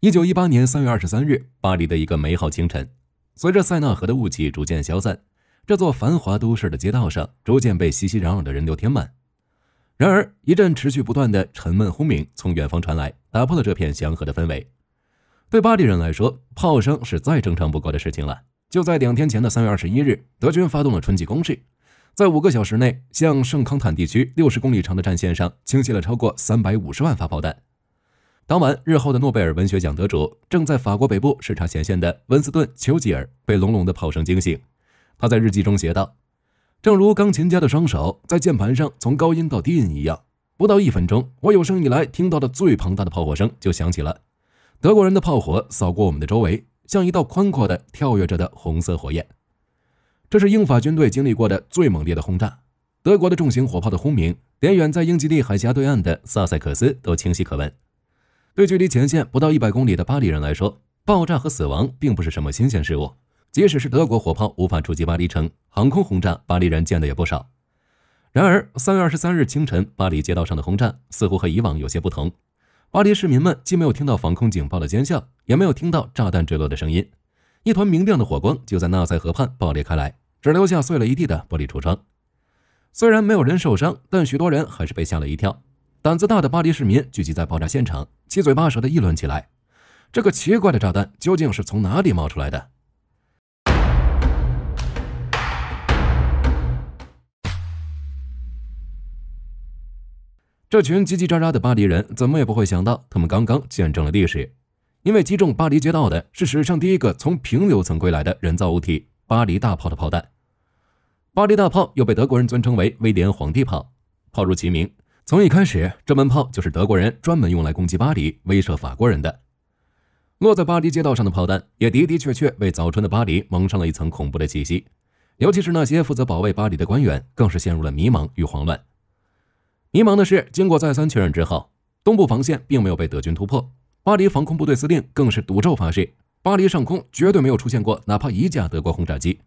一九一八年三月二十三日，巴黎的一个美好清晨，随着塞纳河的雾气逐渐消散，这座繁华都市的街道上逐渐被熙熙攘攘的人流填满。然而，一阵持续不断的沉闷轰鸣从远方传来，打破了这片祥和的氛围。对巴黎人来说，炮声是再正常不过的事情了。就在两天前的三月二十一日，德军发动了春季攻势，在五个小时内，向圣康坦地区六十公里长的战线上倾泻了超过三百五十万发炮弹。当晚，日后的诺贝尔文学奖得主正在法国北部视察前线的温斯顿·丘吉尔被隆隆的炮声惊醒。他在日记中写道：“正如钢琴家的双手在键盘上从高音到低音一样，不到一分钟，我有生以来听到的最庞大的炮火声就响起了。德国人的炮火扫过我们的周围，像一道宽阔的跳跃着的红色火焰。这是英法军队经历过的最猛烈的轰炸。德国的重型火炮的轰鸣，连远在英吉利海峡对岸的萨塞克斯都清晰可闻。”对距离前线不到一百公里的巴黎人来说，爆炸和死亡并不是什么新鲜事物。即使是德国火炮无法触及巴黎城，航空轰炸巴黎人见的也不少。然而，三月二十三日清晨，巴黎街道上的轰炸似乎和以往有些不同。巴黎市民们既没有听到防空警报的尖啸，也没有听到炸弹坠落的声音。一团明亮的火光就在纳赛河畔爆裂开来，只留下碎了一地的玻璃橱窗。虽然没有人受伤，但许多人还是被吓了一跳。胆子大的巴黎市民聚集在爆炸现场，七嘴八舌的议论起来：“这个奇怪的炸弹究竟是从哪里冒出来的？”这群叽叽喳喳的巴黎人怎么也不会想到，他们刚刚见证了历史，因为击中巴黎街道的是史上第一个从平流层归来的人造物体——巴黎大炮的炮弹。巴黎大炮又被德国人尊称为“威廉皇帝炮”，炮如其名。从一开始，这门炮就是德国人专门用来攻击巴黎、威慑法国人的。落在巴黎街道上的炮弹，也的的确确为早春的巴黎蒙上了一层恐怖的气息。尤其是那些负责保卫巴黎的官员，更是陷入了迷茫与慌乱。迷茫的是，经过再三确认之后，东部防线并没有被德军突破。巴黎防空部队司令更是赌咒发誓，巴黎上空绝对没有出现过哪怕一架德国轰炸机。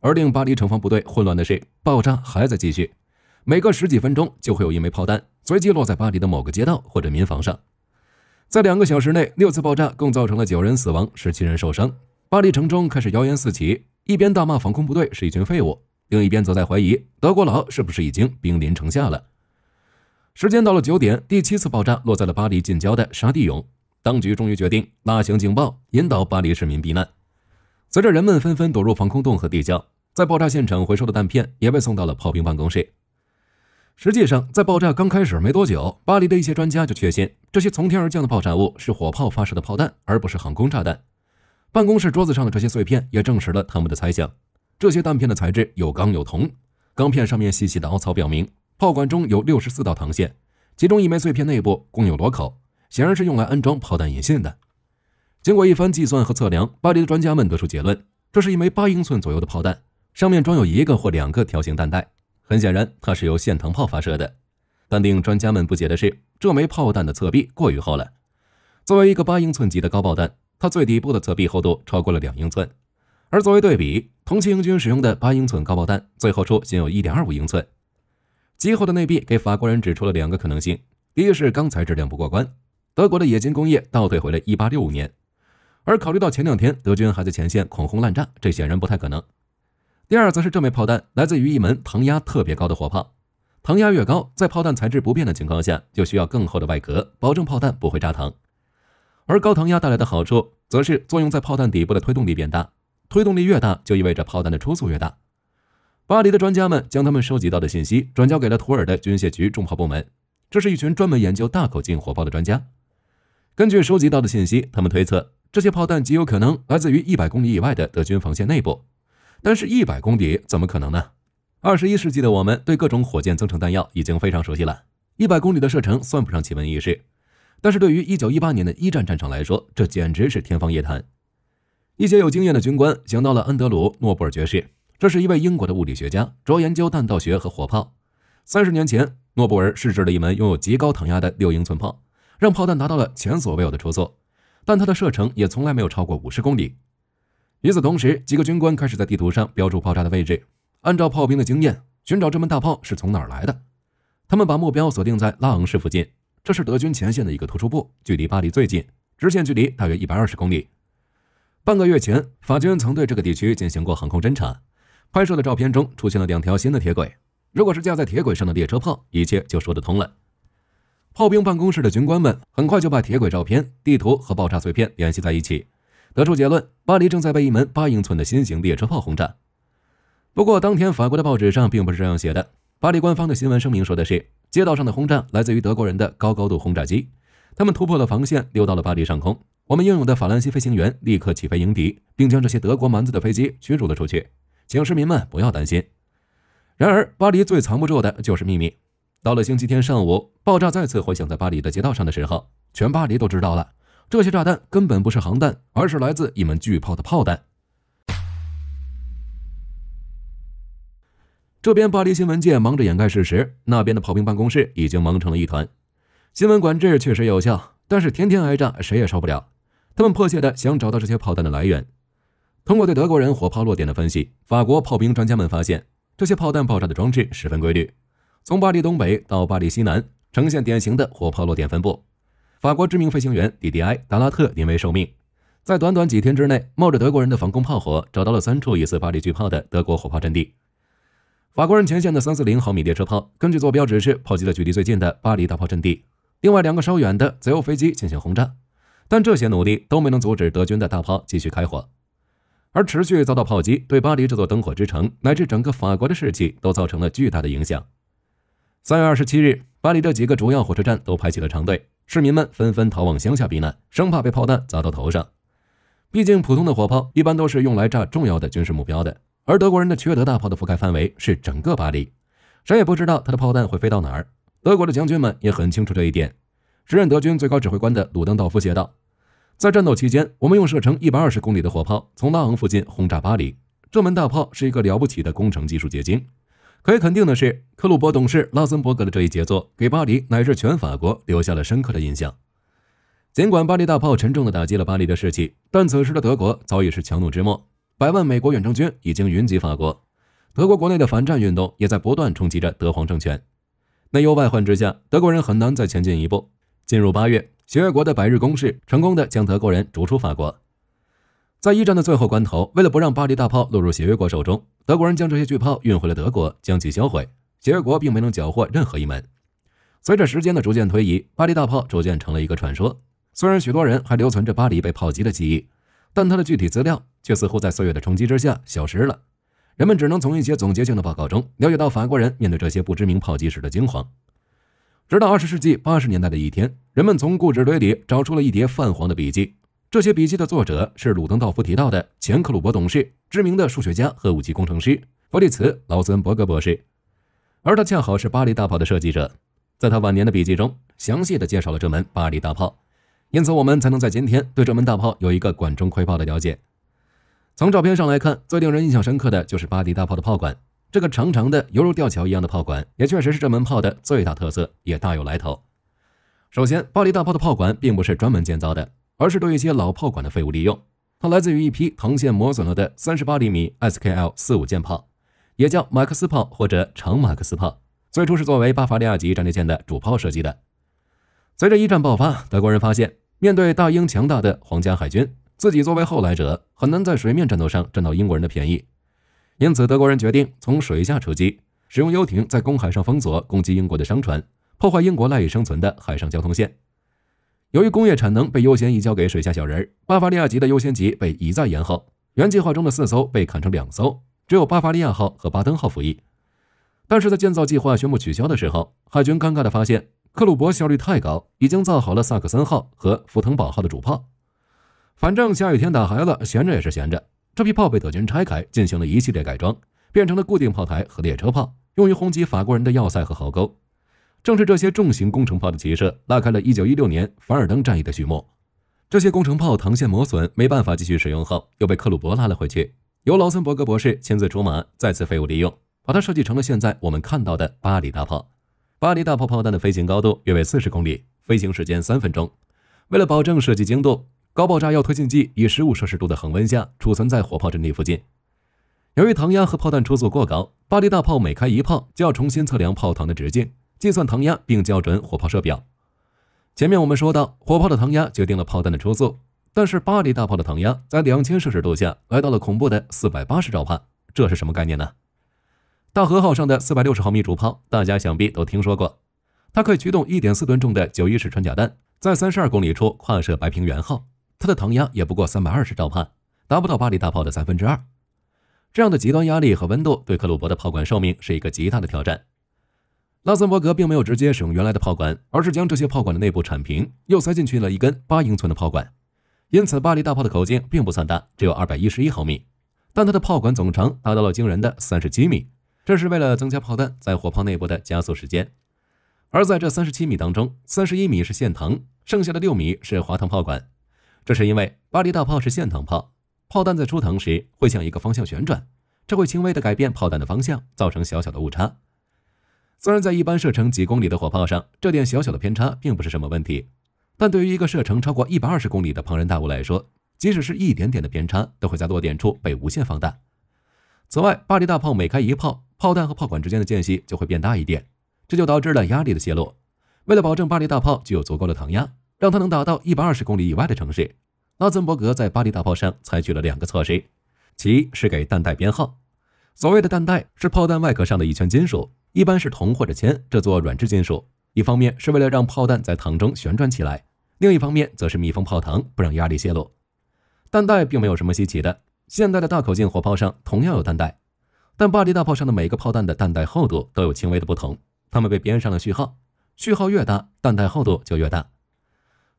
而令巴黎城防部队混乱的是，爆炸还在继续。每隔十几分钟就会有一枚炮弹随机落在巴黎的某个街道或者民房上，在两个小时内六次爆炸共造成了九人死亡、十七人受伤。巴黎城中开始谣言四起，一边大骂防空部队是一群废物，另一边则在怀疑德国佬是不是已经兵临城下了。时间到了九点，第七次爆炸落在了巴黎近郊的沙地涌，当局终于决定拉响警报，引导巴黎市民避难。随着人们纷纷躲入防空洞和地窖，在爆炸现场回收的弹片也被送到了炮兵办公室。实际上，在爆炸刚开始没多久，巴黎的一些专家就确信，这些从天而降的爆炸物是火炮发射的炮弹，而不是航空炸弹。办公室桌子上的这些碎片也证实了他们的猜想。这些弹片的材质有钢有铜，钢片上面细细的凹槽表明炮管中有六十四道膛线。其中一枚碎片内部共有螺口，显然是用来安装炮弹引线的。经过一番计算和测量，巴黎的专家们得出结论：这是一枚八英寸左右的炮弹，上面装有一个或两个条形弹带。很显然，它是由线膛炮发射的，但令专家们不解的是，这枚炮弹的侧壁过于厚了。作为一个八英寸级的高爆弹，它最底部的侧壁厚度超过了两英寸，而作为对比，同期英军使用的八英寸高爆弹最厚处仅有一点二五英寸。极厚的内壁给法国人指出了两个可能性：第一是钢材质量不过关，德国的冶金工业倒退回了一八六五年；而考虑到前两天德军还在前线狂轰滥炸，这显然不太可能。第二，则是这枚炮弹来自于一门膛压特别高的火炮，膛压越高，在炮弹材质不变的情况下，就需要更厚的外壳，保证炮弹不会炸膛。而高膛压带来的好处，则是作用在炮弹底部的推动力变大，推动力越大，就意味着炮弹的初速越大。巴黎的专家们将他们收集到的信息转交给了图尔的军械局重炮部门，这是一群专门研究大口径火炮的专家。根据收集到的信息，他们推测这些炮弹极有可能来自于一百公里以外的德军防线内部。但是，一百公里怎么可能呢？二十一世纪的我们对各种火箭增程弹药已经非常熟悉了，一百公里的射程算不上奇闻异事。但是对于一九一八年的一战战场来说，这简直是天方夜谭。一些有经验的军官想到了恩德鲁·诺布尔爵士，这是一位英国的物理学家，主要研究弹道学和火炮。三十年前，诺布尔试制了一门拥有极高膛压的六英寸炮，让炮弹达到了前所未有的出色，但它的射程也从来没有超过五十公里。与此同时，几个军官开始在地图上标注爆炸的位置，按照炮兵的经验寻找这门大炮是从哪儿来的。他们把目标锁定在拉昂市附近，这是德军前线的一个突出部，距离巴黎最近，直线距离大约一百二十公里。半个月前，法军曾对这个地区进行过航空侦察，拍摄的照片中出现了两条新的铁轨。如果是架在铁轨上的列车炮，一切就说得通了。炮兵办公室的军官们很快就把铁轨照片、地图和爆炸碎片联系在一起。得出结论：巴黎正在被一门八英寸的新型列车炮轰炸。不过，当天法国的报纸上并不是这样写的。巴黎官方的新闻声明说的是：街道上的轰炸来自于德国人的高高度轰炸机，他们突破了防线，溜到了巴黎上空。我们英勇的法兰西飞行员立刻起飞迎敌，并将这些德国蛮子的飞机驱逐了出去。请市民们不要担心。然而，巴黎最藏不住的就是秘密。到了星期天上午，爆炸再次回响在巴黎的街道上的时候，全巴黎都知道了。这些炸弹根本不是航弹，而是来自一门巨炮的炮弹。这边巴黎新闻界忙着掩盖事实，那边的炮兵办公室已经忙成了一团。新闻管制确实有效，但是天天挨炸，谁也受不了。他们迫切地想找到这些炮弹的来源。通过对德国人火炮落点的分析，法国炮兵专家们发现，这些炮弹爆炸的装置十分规律，从巴黎东北到巴黎西南，呈现典型的火炮落点分布。法国知名飞行员 D D I 达拉特临危受命，在短短几天之内，冒着德国人的防空炮火，找到了三处疑似巴黎巨炮的德国火炮阵地。法国人前线的三四零毫米列车炮，根据坐标指示，炮击了距离最近的巴黎大炮阵地，另外两个稍远的，则由飞机进行轰炸。但这些努力都没能阻止德军的大炮继续开火，而持续遭到炮击，对巴黎这座灯火之城乃至整个法国的士气都造成了巨大的影响。三月二十七日，巴黎的几个主要火车站都排起了长队。市民们纷纷逃往乡下避难，生怕被炮弹砸到头上。毕竟，普通的火炮一般都是用来炸重要的军事目标的，而德国人的缺德大炮的覆盖范围是整个巴黎，谁也不知道他的炮弹会飞到哪儿。德国的将军们也很清楚这一点。时任德军最高指挥官的鲁登道夫写道：“在战斗期间，我们用射程一百二十公里的火炮从拉昂附近轰炸巴黎。这门大炮是一个了不起的工程技术结晶。”可以肯定的是，克鲁伯董事拉森伯格的这一杰作给巴黎乃至全法国留下了深刻的印象。尽管巴黎大炮沉重的打击了巴黎的士气，但此时的德国早已是强弩之末，百万美国远征军已经云集法国，德国国内的反战运动也在不断冲击着德皇政权。内忧外患之下，德国人很难再前进一步。进入八月，协约国的百日攻势成功的将德国人逐出法国。在一战的最后关头，为了不让巴黎大炮落入协约国手中。德国人将这些巨炮运回了德国，将其销毁。协约国并没能缴获任何一门。随着时间的逐渐推移，巴黎大炮逐渐成了一个传说。虽然许多人还留存着巴黎被炮击的记忆，但它的具体资料却似乎在岁月的冲击之下消失了。人们只能从一些总结性的报告中了解到法国人面对这些不知名炮击时的惊慌。直到二十世纪八十年代的一天，人们从故纸堆里找出了一叠泛黄的笔记。这些笔记的作者是鲁登道夫提到的前克鲁伯董事，知名的数学家和武器工程师弗利茨劳森伯格博士，而他恰好是巴黎大炮的设计者，在他晚年的笔记中详细的介绍了这门巴黎大炮，因此我们才能在今天对这门大炮有一个管中窥豹的了解。从照片上来看，最令人印象深刻的就是巴黎大炮的炮管，这个长长的犹如吊桥一样的炮管，也确实是这门炮的最大特色，也大有来头。首先，巴黎大炮的炮管并不是专门建造的。而是对一些老炮管的废物利用。它来自于一批膛线磨损了的三十八厘米 SKL 四五舰炮，也叫“马克思炮”或者“长马克思炮”。最初是作为巴伐利亚级战列舰的主炮设计的。随着一战爆发，德国人发现，面对大英强大的皇家海军，自己作为后来者，很难在水面战斗上占到英国人的便宜。因此，德国人决定从水下出击，使用游艇在公海上封锁，攻击英国的商船，破坏英国赖以生存的海上交通线。由于工业产能被优先移交给水下小人儿，巴伐利亚级的优先级被一再延后。原计划中的四艘被砍成两艘，只有巴伐利亚号和巴登号服役。但是在建造计划宣布取消的时候，海军尴尬地发现克虏伯效率太高，已经造好了萨克森号和福腾堡号的主炮。反正下雨天打孩子，闲着也是闲着，这批炮被德军拆开，进行了一系列改装，变成了固定炮台和列车炮，用于轰击法国人的要塞和壕沟。正是这些重型工程炮的齐射，拉开了一九一六年凡尔登战役的序幕。这些工程炮膛线磨损，没办法继续使用后，又被克鲁伯拉了回去。由劳森伯格博士亲自出马，再次废物利用，把它设计成了现在我们看到的巴黎大炮。巴黎大炮炮弹的飞行高度约为四十公里，飞行时间三分钟。为了保证射击精度，高爆炸药推进剂以十五摄氏度的恒温下储存在火炮阵地附近。由于膛压和炮弹初速过高，巴黎大炮每开一炮就要重新测量炮膛的直径。计算膛压并校准火炮射表。前面我们说到，火炮的膛压决定了炮弹的初速。但是，巴黎大炮的膛压在两千摄氏度下来到了恐怖的四百八十兆帕，这是什么概念呢？大和号上的四百六十毫米主炮，大家想必都听说过，它可以驱动一点四吨重的九一式穿甲弹，在三十二公里处跨射白平原号。它的膛压也不过三百二十兆帕，达不到巴黎大炮的三分之二。这样的极端压力和温度，对克鲁伯的炮管寿命是一个极大的挑战。拉森伯格并没有直接使用原来的炮管，而是将这些炮管的内部铲平，又塞进去了一根八英寸的炮管。因此，巴黎大炮的口径并不算大，只有二百一十一毫米，但它的炮管总长达到了惊人的三十七米。这是为了增加炮弹在火炮内部的加速时间。而在这三十七米当中，三十一米是线膛，剩下的六米是滑膛炮管。这是因为巴黎大炮是线膛炮，炮弹在出膛时会向一个方向旋转，这会轻微的改变炮弹的方向，造成小小的误差。虽然在一般射程几公里的火炮上，这点小小的偏差并不是什么问题，但对于一个射程超过一百二十公里的庞然大物来说，即使是一点点的偏差，都会在落点处被无限放大。此外，巴黎大炮每开一炮，炮弹和炮管之间的间隙就会变大一点，这就导致了压力的泄露。为了保证巴黎大炮具有足够的膛压，让它能打到一百二十公里以外的城市，拉森伯格在巴黎大炮上采取了两个措施：其一是给弹带编号。所谓的弹带，是炮弹外壳上的一圈金属。一般是铜或者铅，这做软质金属。一方面是为了让炮弹在膛中旋转起来，另一方面则是密封炮膛，不让压力泄露。弹带并没有什么稀奇的，现代的大口径火炮上同样有弹带。但巴黎大炮上的每个炮弹的弹带厚度都有轻微的不同，它们被编上了序号，序号越大，弹带厚度就越大。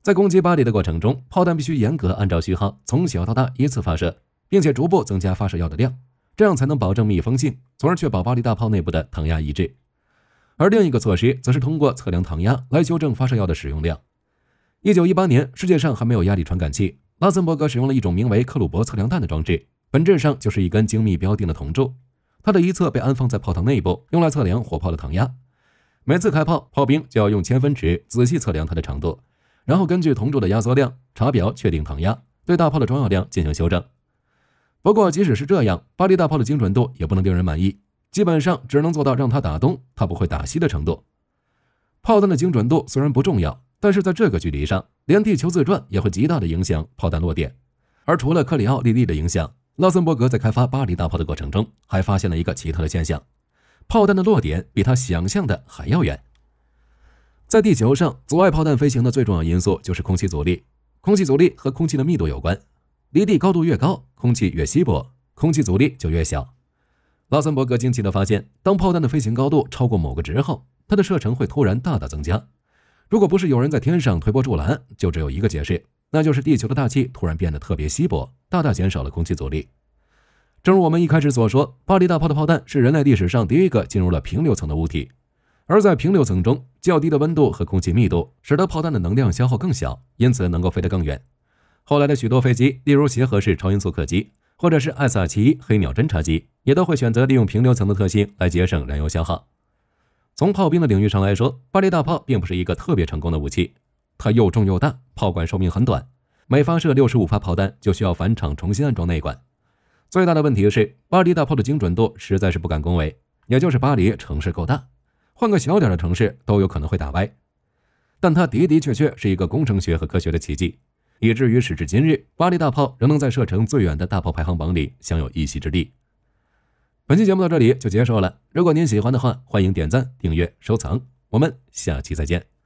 在攻击巴黎的过程中，炮弹必须严格按照序号从小到大依次发射，并且逐步增加发射药的量。这样才能保证密封性，从而确保巴黎大炮内部的膛压一致。而另一个措施，则是通过测量膛压来修正发射药的使用量。一九一八年，世界上还没有压力传感器，拉森伯格使用了一种名为克鲁伯测量弹的装置，本质上就是一根精密标定的铜柱。它的一侧被安放在炮膛内部，用来测量火炮的膛压。每次开炮，炮兵就要用千分尺仔细测量它的长度，然后根据铜柱的压缩量查表确定膛压，对大炮的装药量进行修正。不过，即使是这样，巴黎大炮的精准度也不能令人满意，基本上只能做到让它打东，它不会打西的程度。炮弹的精准度虽然不重要，但是在这个距离上，连地球自转也会极大的影响炮弹落点。而除了克里奥利力的影响，拉森伯格在开发巴黎大炮的过程中，还发现了一个奇特的现象：炮弹的落点比他想象的还要远。在地球上，阻碍炮弹飞行的最重要因素就是空气阻力，空气阻力和空气的密度有关。离地高度越高，空气越稀薄，空气阻力就越小。拉森伯格惊奇地发现，当炮弹的飞行高度超过某个值后，它的射程会突然大大增加。如果不是有人在天上推波助澜，就只有一个解释，那就是地球的大气突然变得特别稀薄，大大减少了空气阻力。正如我们一开始所说，巴黎大炮的炮弹是人类历史上第一个进入了平流层的物体。而在平流层中，较低的温度和空气密度使得炮弹的能量消耗更小，因此能够飞得更远。后来的许多飞机，例如协和式超音速客机，或者是艾萨奇黑鸟侦察机，也都会选择利用平流层的特性来节省燃油消耗。从炮兵的领域上来说，巴黎大炮并不是一个特别成功的武器，它又重又大，炮管寿命很短，每发射六十五发炮弹就需要返厂重新安装内管。最大的问题是，巴黎大炮的精准度实在是不敢恭维，也就是巴黎城市够大，换个小点的城市都有可能会打歪。但它的的确确是一个工程学和科学的奇迹。以至于时至今日，巴黎大炮仍能在射程最远的大炮排行榜里享有一席之地。本期节目到这里就结束了，如果您喜欢的话，欢迎点赞、订阅、收藏，我们下期再见。